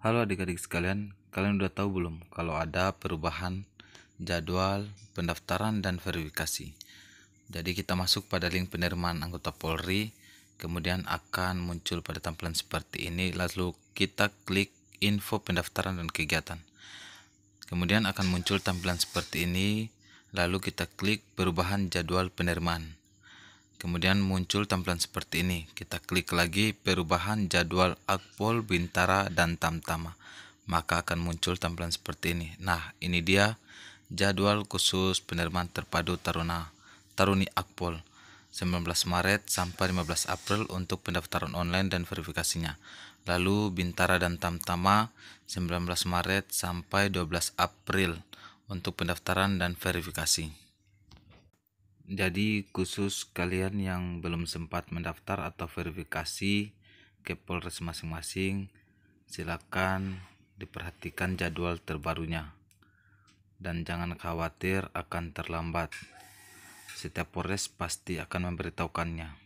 Halo adik-adik sekalian, kalian udah tahu belum kalau ada perubahan jadwal pendaftaran dan verifikasi. Jadi kita masuk pada link penerimaan anggota Polri, kemudian akan muncul pada tampilan seperti ini lalu kita klik info pendaftaran dan kegiatan. Kemudian akan muncul tampilan seperti ini, lalu kita klik perubahan jadwal penerimaan. Kemudian muncul tampilan seperti ini. Kita klik lagi perubahan jadwal akpol, bintara, dan tamtama. Maka akan muncul tampilan seperti ini. Nah, ini dia jadwal khusus penerimaan terpadu Taruna Taruni Akpol 19 Maret sampai 15 April untuk pendaftaran online dan verifikasinya. Lalu Bintara dan Tamtama 19 Maret sampai 12 April untuk pendaftaran dan verifikasi. Jadi khusus kalian yang belum sempat mendaftar atau verifikasi ke Polres masing-masing, silakan diperhatikan jadwal terbarunya. Dan jangan khawatir akan terlambat. Setiap Polres pasti akan memberitahukannya.